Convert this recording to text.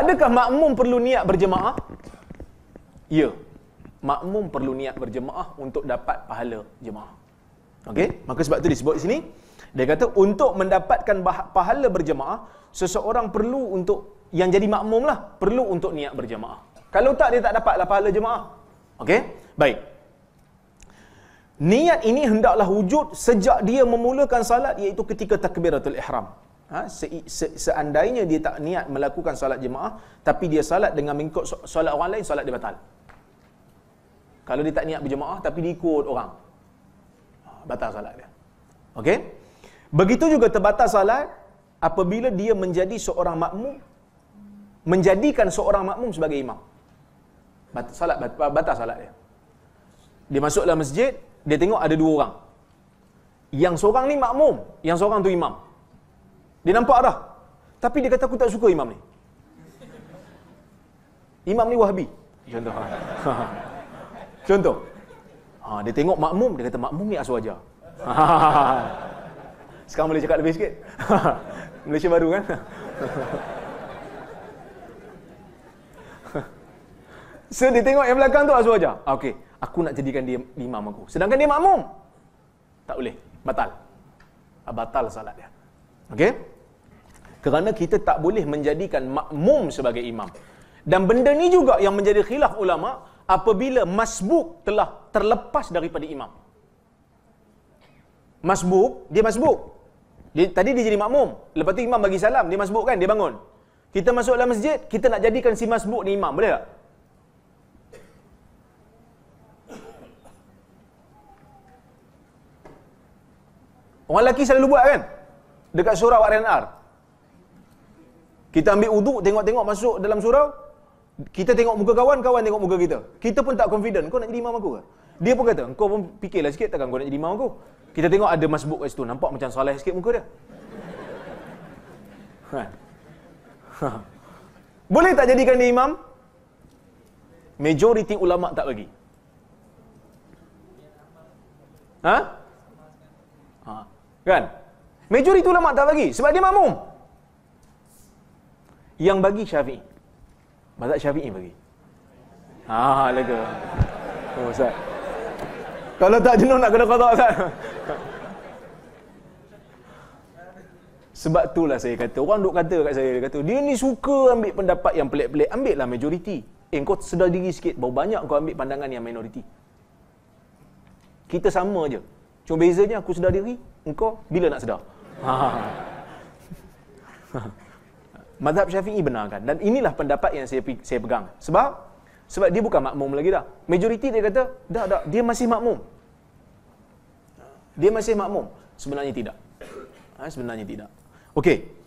Adakah makmum perlu niat berjemaah? Ya. Makmum perlu niat berjemaah untuk dapat pahala jemaah. Okey, maka sebab tu disebut di sini dia kata untuk mendapatkan pahala berjemaah seseorang perlu untuk yang jadi makmum lah perlu untuk niat berjemaah. Kalau tak dia tak dapat lah pahala jemaah. Okey? Baik. Niat ini hendaklah wujud sejak dia memulakan salat iaitu ketika takbiratul ihram ha, se, se, seandainya dia tak niat melakukan solat jemaah tapi dia salat dengan mengikut solat orang lain solat dia batal kalau dia tak niat berjemaah tapi dia ikut orang ha, batal solat dia okey begitu juga terbatal salat apabila dia menjadi seorang makmum menjadikan seorang makmum sebagai imam batal solat batal solat dia dia masuk masjid dia tengok ada dua orang yang seorang ni makmum yang seorang tu imam dia nampak dah. Tapi dia kata aku tak suka imam ni. Imam ni wahabi. Contoh. Contoh. Ha, dia tengok makmum, dia kata makmum ni aswaja. Sekarang boleh cakap lebih sikit. Malaysia baru kan? So dia tengok yang belakang tu aswaja. Ah, okey, aku nak jadikan dia imam aku. Sedangkan dia makmum. Tak boleh. Batal. Ah, batal salat dia. Okey? kerana kita tak boleh menjadikan makmum sebagai imam. Dan benda ni juga yang menjadi khilaf ulama apabila masbuk telah terlepas daripada imam. Masbuk, dia masbuk. Dia, tadi dia jadi makmum. Lepas tu imam bagi salam, dia masbuk kan, dia bangun. Kita masuk dalam masjid, kita nak jadikan si masbuk ni imam, boleh tak? Orang lelaki selalu buat kan? Dekat surau Al-Anfal. Kita ambil uduk, tengok-tengok masuk dalam surau. Kita tengok muka kawan, kawan tengok muka kita. Kita pun tak confident. Kau nak jadi imam aku ke? Dia pun kata, kau pun fikirlah sikit takkan kau nak jadi imam aku? Kita tengok ada masbuk kat situ. Nampak macam salah sikit muka dia. Ha. Ha. Boleh tak jadikan dia imam? Majoriti ulama tak bagi. Ha? Ha. Kan? Majoriti ulama tak bagi sebab dia makmum. Yang bagi Syafi'i. Mazhab Syafi'i bagi. Ha, ah, lega. Oh, Ustaz. Kalau tak jenuh nak kena qada Ustaz. Sebab itulah saya kata, orang duk kata kat saya, dia kata, dia ni suka ambil pendapat yang pelik-pelik, ambil lah majoriti. Eh, kau sedar diri sikit, bau banyak kau ambil pandangan yang minoriti. Kita sama je. Cuma bezanya aku sedar diri, engkau bila nak sedar? Ha. Mazhab Syafi'i benarkan dan inilah pendapat yang saya saya pegang. Sebab sebab dia bukan makmum lagi dah. Majoriti dia kata, dah dah dia masih makmum. Dia masih makmum. Sebenarnya tidak. Ha, sebenarnya tidak. Okey.